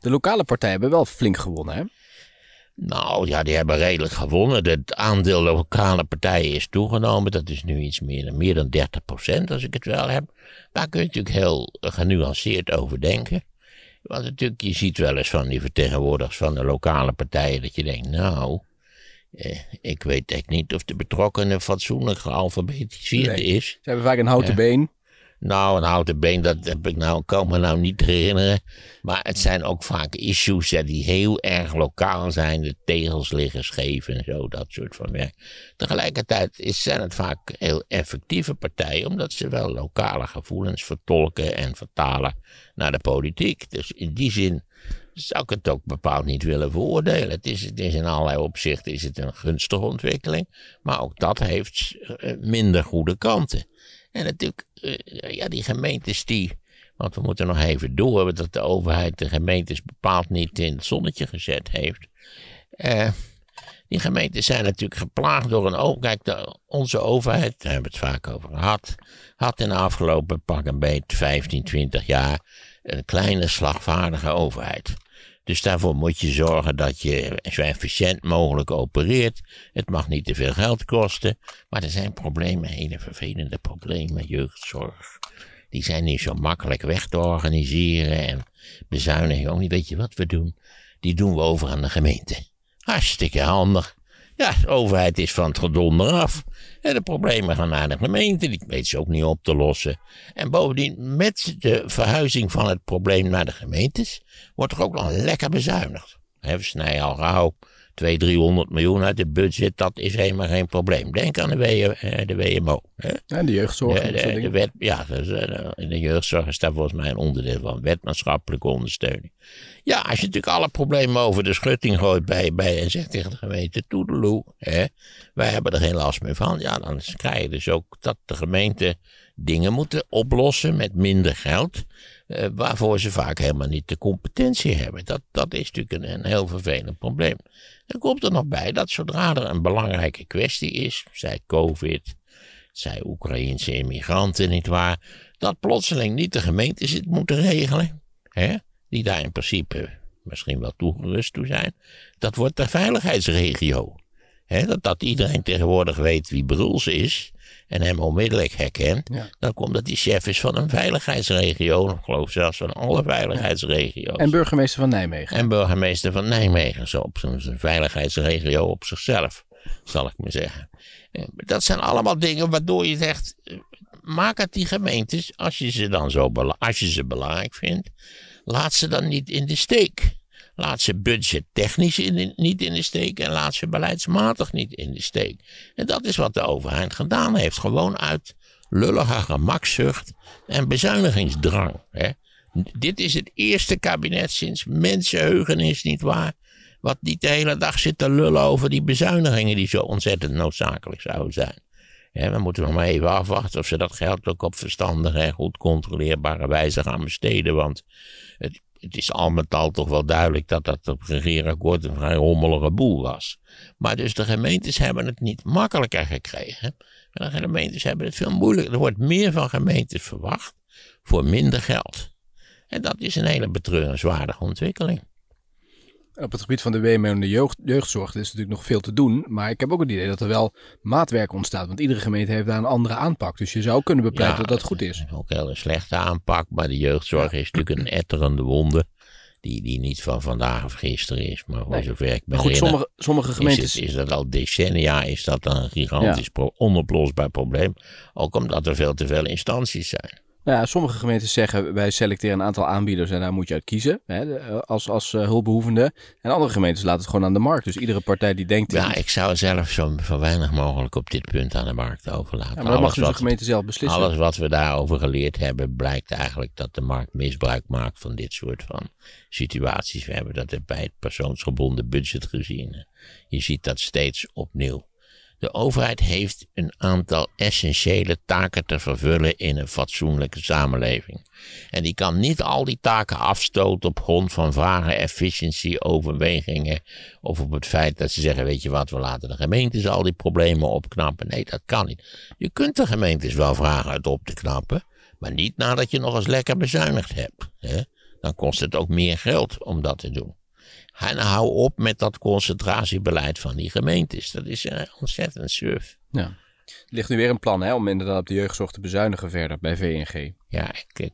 de lokale partijen hebben wel flink gewonnen, hè? Nou ja, die hebben redelijk gewonnen. Het aandeel lokale partijen is toegenomen. Dat is nu iets meer, meer dan 30 procent, als ik het wel heb. Daar kun je natuurlijk heel genuanceerd over denken. Want natuurlijk, je ziet wel eens van die vertegenwoordigers van de lokale partijen dat je denkt, nou, eh, ik weet echt niet of de betrokkenen fatsoenlijk gealfabetiseerd is. Ze hebben vaak een houten been. Nou, een houten been, dat heb ik nou, kan me nou niet herinneren. Maar het zijn ook vaak issues die heel erg lokaal zijn. De tegels liggen scheef en zo, dat soort van werk. Tegelijkertijd is, zijn het vaak heel effectieve partijen, omdat ze wel lokale gevoelens vertolken en vertalen naar de politiek. Dus in die zin zou ik het ook bepaald niet willen veroordelen. Het is, in allerlei opzichten is het een gunstige ontwikkeling, maar ook dat heeft eh, minder goede kanten. En natuurlijk, eh, ja, die gemeentes die, want we moeten nog even door dat de overheid de gemeentes bepaald niet in het zonnetje gezet heeft. Eh, die gemeentes zijn natuurlijk geplaagd door een. Kijk, de, onze overheid, daar hebben we het vaak over gehad. had in de afgelopen pak een beet 15, 20 jaar. een kleine slagvaardige overheid. Dus daarvoor moet je zorgen dat je zo efficiënt mogelijk opereert. Het mag niet te veel geld kosten. Maar er zijn problemen, hele vervelende problemen, jeugdzorg. Die zijn niet zo makkelijk weg te organiseren en bezuinigen. Ook niet, weet je wat we doen? Die doen we over aan de gemeente. Hartstikke handig. Ja, de overheid is van het gedonder af. En de problemen gaan naar de gemeente, die weet ze ook niet op te lossen. En bovendien, met de verhuizing van het probleem naar de gemeentes, wordt er ook nog lekker bezuinigd. we snijden al gauw twee, 300 miljoen uit het budget, dat is helemaal geen probleem. Denk aan de, WMO. Eh, hè? En de jeugdzorg. De, de, de wet, ja, eh, de jeugdzorg is daar volgens mij een onderdeel van. Wetmaatschappelijke ondersteuning. Ja, als je natuurlijk alle problemen over de schutting gooit bij, bij en zegt tegen de gemeente, toedeloe, hè, wij hebben er geen last meer van. Ja, dan krijg je dus ook dat de gemeente dingen moeten oplossen met minder geld. Eh, waarvoor ze vaak helemaal niet de competentie hebben. Dat, dat is natuurlijk een, heel vervelend probleem. Dan komt er nog bij dat zodra er een belangrijke kwestie is, zij COVID, zij Oekraïense immigranten, nietwaar, dat plotseling niet de gemeentes het moeten regelen, hè, die daar in principe misschien wel toegerust toe zijn, dat wordt de veiligheidsregio. dat, dat iedereen tegenwoordig weet wie Bruls is en hem onmiddellijk herkent, dan komt dat die chef is van een veiligheidsregio, of geloof zelfs van alle veiligheidsregio's. En burgemeester van Nijmegen. En burgemeester van Nijmegen, zo op zijn veiligheidsregio op zichzelf, zal ik maar zeggen. Eh, dat zijn allemaal dingen waardoor je zegt, eh, maak het die gemeentes, als je ze dan zo als je ze belangrijk vindt, laat ze dan niet in de steek. Laat ze budget technisch niet in de steek en laat ze beleidsmatig niet in de steek. En dat is wat de overheid gedaan heeft. Gewoon uit lullige gemakzucht en bezuinigingsdrang. Hè. Dit is het eerste kabinet sinds niet nietwaar? Wat niet de hele dag zit te lullen over die bezuinigingen die zo ontzettend noodzakelijk zouden zijn. we moeten nog maar even afwachten of ze dat geld ook op verstandige en goed controleerbare wijze gaan besteden. Want het het is al met al toch wel duidelijk dat dat op regeerakkoord een vrij rommelige boel was. Maar dus de gemeentes hebben het niet makkelijker gekregen. En de gemeentes hebben het veel moeilijker. Er wordt meer van gemeentes verwacht voor minder geld. En dat is een hele betreurenswaardige ontwikkeling op het gebied van de WMO en de jeugd, jeugdzorg is natuurlijk nog veel te doen. Maar ik heb ook het idee dat er wel maatwerk ontstaat. Want iedere gemeente heeft daar een andere aanpak. Dus je zou kunnen bepleiten dat dat goed is. Ook heel een slechte aanpak. Maar de jeugdzorg is natuurlijk een etterende wonde. Die, die niet van vandaag of gisteren is. Maar zover ik ben. goed, sommige, sommige gemeentes... Is, dat al decennia is dat een gigantisch onoplosbaar probleem. Ook omdat er veel te veel instanties zijn. Nou ja, sommige gemeentes zeggen wij selecteren een aantal aanbieders en daar moet je uit kiezen hè, eh, als, als eh, hulpbehoevende. En andere gemeentes laten het gewoon aan de markt. Dus iedere partij die denkt. Ja, ik zou zelf zo, zo weinig mogelijk op dit punt aan de markt overlaten. Ja, maar mag dus de gemeente zelf beslissen. Alles wat we daarover geleerd hebben, blijkt eigenlijk dat de markt misbruik maakt van dit soort van situaties. We hebben dat bij het persoonsgebonden budget gezien. Je ziet dat steeds opnieuw. De overheid heeft een aantal essentiële taken te vervullen in een fatsoenlijke samenleving. En die kan niet al die taken afstoten op grond van vage efficiency-overwegingen of op het feit dat ze zeggen, weet je wat, we laten de gemeentes al die problemen opknappen. Nee, dat kan niet. Je kunt de gemeentes wel vragen het op te knappen, maar niet nadat je nog eens lekker bezuinigd hebt. Hè? Dan kost het ook meer geld om dat te doen. En nou, hou op met dat concentratiebeleid van die gemeentes. Dat is eh, ontzettend surf. Ja. Er ligt nu weer een plan hè, om inderdaad op de jeugdzorg te bezuinigen verder bij VNG. Ja, ik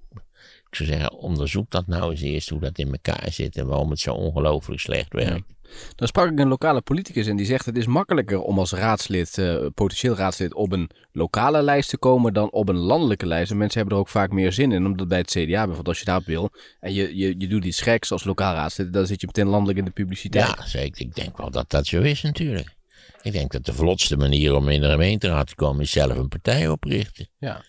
ik zou zeggen, onderzoek dat nou eens eerst hoe dat in elkaar zit en waarom het zo ongelooflijk slecht werkt. Dan sprak ik een lokale politicus en die zegt: Het is makkelijker om als raadslid, uh, potentieel raadslid, op een lokale lijst te komen dan op een landelijke lijst. En mensen hebben er ook vaak meer zin in, omdat bij het CDA bijvoorbeeld, als je dat wil en je, je, je doet iets geks als lokaal raadslid, dan zit je meteen landelijk in de publiciteit. Ja, zeker. Ik denk wel dat dat zo is natuurlijk. Ik denk dat de vlotste manier om in de gemeenteraad te komen is zelf een partij oprichten. Ja.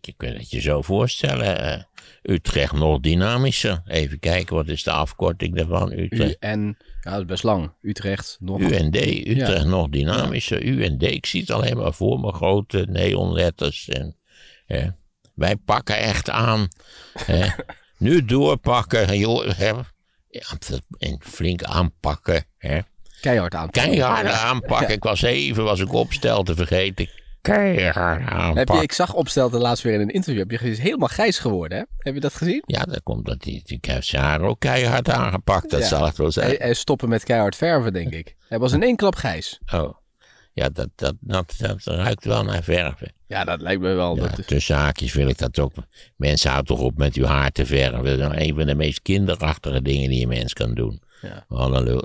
Je kunt het je zo voorstellen. Eh, Utrecht nog dynamischer. Even kijken, wat is de afkorting daarvan? Utrecht. en ja, dat is best lang. Utrecht nog. UND, Utrecht nog dynamischer. UND, ik zie het alleen maar voor me, grote neonletters. En, hè. Wij pakken echt aan. Hè. nu doorpakken, joh. Hè. flink aanpakken. Hè. Keihard aanpakken. Keihard aanpakken. Ik was even, was ik opstel te vergeten keihard Heb je, ik zag opstelde laatst weer in een interview. Heb je is helemaal grijs geworden, hè? Heb je dat gezien? Ja, dat komt dat hij die heeft haar ook keihard aangepakt. Dat zal het wel zijn. En, stoppen met keihard verven, denk ik. Hij was in één klap grijs. Oh. Ja, dat, dat, dat, ruikt wel naar verven. Ja, dat lijkt me wel. Tussen haakjes wil ik dat ook. Mensen, houden toch op met uw haar te verven. Dat is nou een van de meest kinderachtige dingen die een mens kan doen. Ja.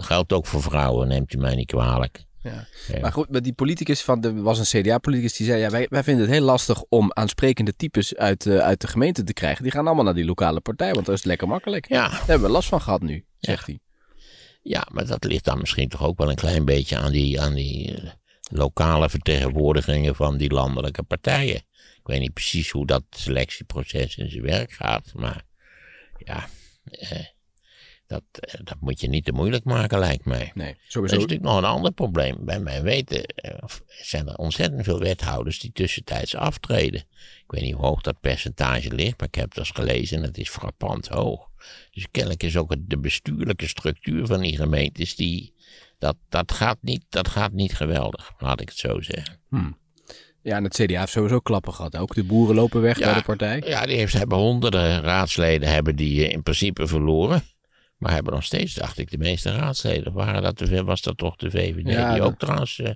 Geldt ook voor vrouwen, neemt u mij niet kwalijk. Ja. Maar goed, maar die politicus van de was een CDA-politicus die zei: ja, wij, wij vinden het heel lastig om aansprekende types uit, eh, uit de gemeente te krijgen. Die gaan allemaal naar die lokale partij, want dat is lekker makkelijk. Ja. Daar hebben we last van gehad nu, zegt hij. Ja, maar dat ligt dan misschien toch ook wel een klein beetje aan die, aan die eh, lokale vertegenwoordigingen van die landelijke partijen. Ik weet niet precies hoe dat selectieproces in zijn werk gaat, maar ja. Eh, dat, eh, dat moet je niet te moeilijk maken, lijkt mij. Nee, sowieso. Dat is natuurlijk nog een ander probleem. Bij mijn weten eh, zijn er ontzettend veel wethouders die tussentijds aftreden. Ik weet niet hoe hoog dat percentage ligt, maar ik heb dat eens gelezen en het is frappant hoog. Dus kennelijk is ook de bestuurlijke structuur van die gemeentes, die, dat, dat, gaat niet, dat gaat niet geweldig, laat ik het zo zeggen. Hmm. Ja, en het CDA heeft sowieso klappen gehad. Ook de boeren lopen weg bij de partij. Ja, die heeft, hebben honderden raadsleden hebben die eh, in principe verloren. Maar hebben nog steeds, dacht ik, de meeste raadsleden. Waren dat de, was dat toch de VVD? die ook trouwens uh,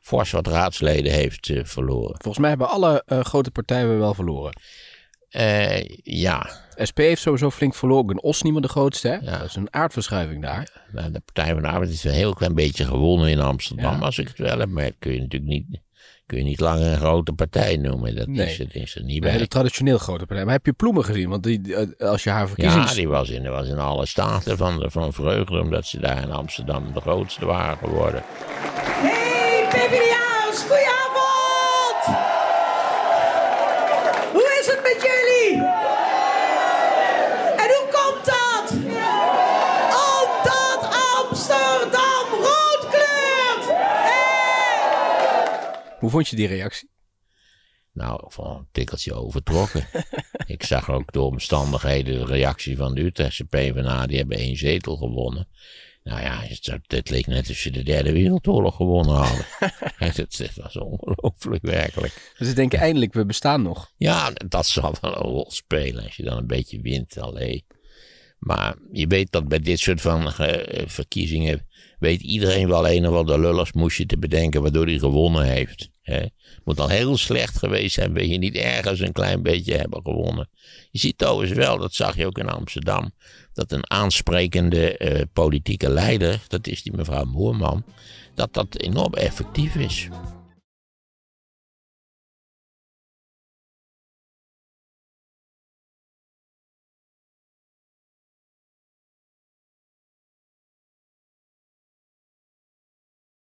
fors wat raadsleden heeft eh, verloren. Volgens mij hebben alle eh, grote partijen wel verloren. ja. SP heeft sowieso flink verloren. En Os niet meer de grootste. Hè? Ja. Dat is een aardverschuiving daar. Nou, de Partij van de Arbeid is een heel klein beetje gewonnen in Amsterdam. Als ik het wel heb, maar dat kun je natuurlijk niet kun je niet langer een grote partij noemen. Dat nee. is, het, is het niet bij. Een traditioneel grote partij. Maar heb je Ploemen gezien? Want die, eh, als je haar verkiezings... Ja, die was in, was in alle staten van, van vreugde... omdat ze daar in Amsterdam de grootste waren geworden. Hey, Pippi goeie avond. Hoe is het met jullie? Hoe vond je die reactie? Nou, van een tikkeltje overtrokken. ik zag ook door omstandigheden de reactie van de Utrechtse PvdA. Die hebben één zetel gewonnen. Nou ja, het, leek net alsof ze de derde wereldoorlog gewonnen hadden. het, was ongelooflijk werkelijk. Dus ze denken eindelijk, we bestaan nog. Ja, dat zal wel een rol spelen als je dan een beetje wint alleen. Maar je weet dat bij dit soort van eh, verkiezingen weet iedereen wel een of de lullers te bedenken waardoor hij gewonnen heeft. Het moet al heel slecht geweest zijn, wil je niet ergens een klein beetje hebben gewonnen. Je ziet trouwens wel, dat zag je ook in Amsterdam, dat een aansprekende eh, politieke leider, dat is die mevrouw Moerman, dat dat enorm effectief is.